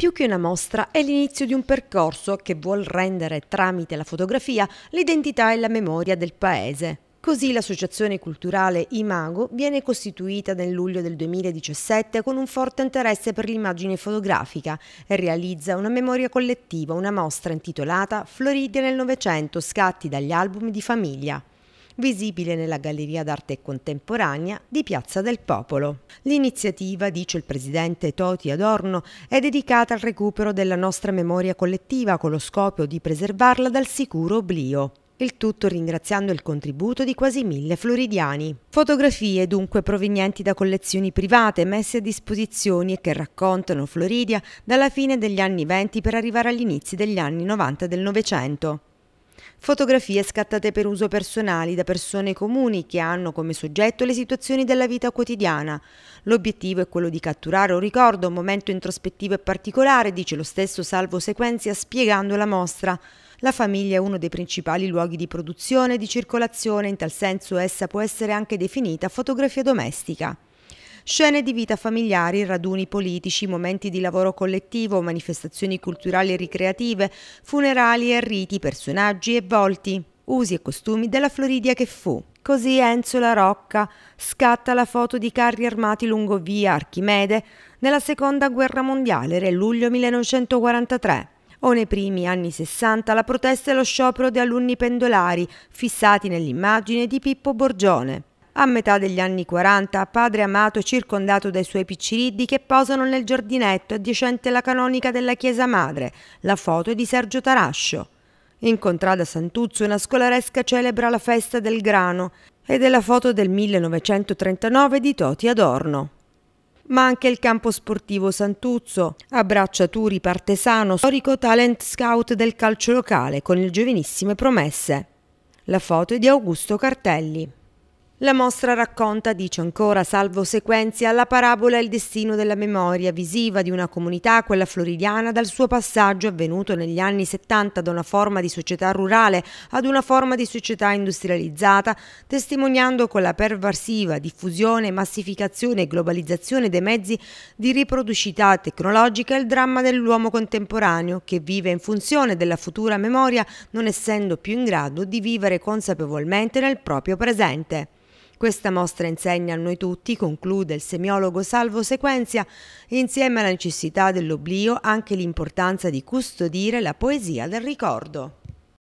più che una mostra è l'inizio di un percorso che vuol rendere tramite la fotografia l'identità e la memoria del paese. Così l'associazione culturale Imago viene costituita nel luglio del 2017 con un forte interesse per l'immagine fotografica e realizza una memoria collettiva, una mostra intitolata Floride nel Novecento, scatti dagli album di famiglia visibile nella Galleria d'Arte Contemporanea di Piazza del Popolo. L'iniziativa, dice il presidente Toti Adorno, è dedicata al recupero della nostra memoria collettiva con lo scopo di preservarla dal sicuro oblio. Il tutto ringraziando il contributo di quasi mille floridiani. Fotografie dunque provenienti da collezioni private messe a disposizione e che raccontano Floridia dalla fine degli anni 20 per arrivare agli inizi degli anni 90 del Novecento. Fotografie scattate per uso personali da persone comuni che hanno come soggetto le situazioni della vita quotidiana. L'obiettivo è quello di catturare un ricordo, un momento introspettivo e particolare, dice lo stesso Salvo Sequenzia spiegando la mostra. La famiglia è uno dei principali luoghi di produzione e di circolazione, in tal senso essa può essere anche definita fotografia domestica. Scene di vita familiari, raduni politici, momenti di lavoro collettivo, manifestazioni culturali e ricreative, funerali e riti, personaggi e volti, usi e costumi della Floridia che fu. Così Enzo La Rocca scatta la foto di carri armati lungo via Archimede nella seconda guerra mondiale, re luglio 1943 o nei primi anni 60 la protesta e lo sciopero di alunni pendolari, fissati nell'immagine di Pippo Borgione. A metà degli anni 40, padre Amato è circondato dai suoi picciriddi che posano nel giardinetto adiacente alla canonica della chiesa madre. La foto è di Sergio Tarascio. In contrada Santuzzo una scolaresca celebra la festa del grano ed è la foto del 1939 di Toti Adorno. Ma anche il campo sportivo Santuzzo abbraccia Turi Partesano, storico talent scout del calcio locale, con le giovanissime promesse. La foto è di Augusto Cartelli. La mostra racconta, dice ancora Salvo Sequenzia, la parabola e il destino della memoria visiva di una comunità, quella floridiana, dal suo passaggio avvenuto negli anni 70 da una forma di società rurale ad una forma di società industrializzata, testimoniando con la pervasiva diffusione, massificazione e globalizzazione dei mezzi di riproducità tecnologica il dramma dell'uomo contemporaneo che vive in funzione della futura memoria non essendo più in grado di vivere consapevolmente nel proprio presente. Questa mostra insegna a noi tutti, conclude il semiologo Salvo Sequenzia, insieme alla necessità dell'oblio anche l'importanza di custodire la poesia del ricordo.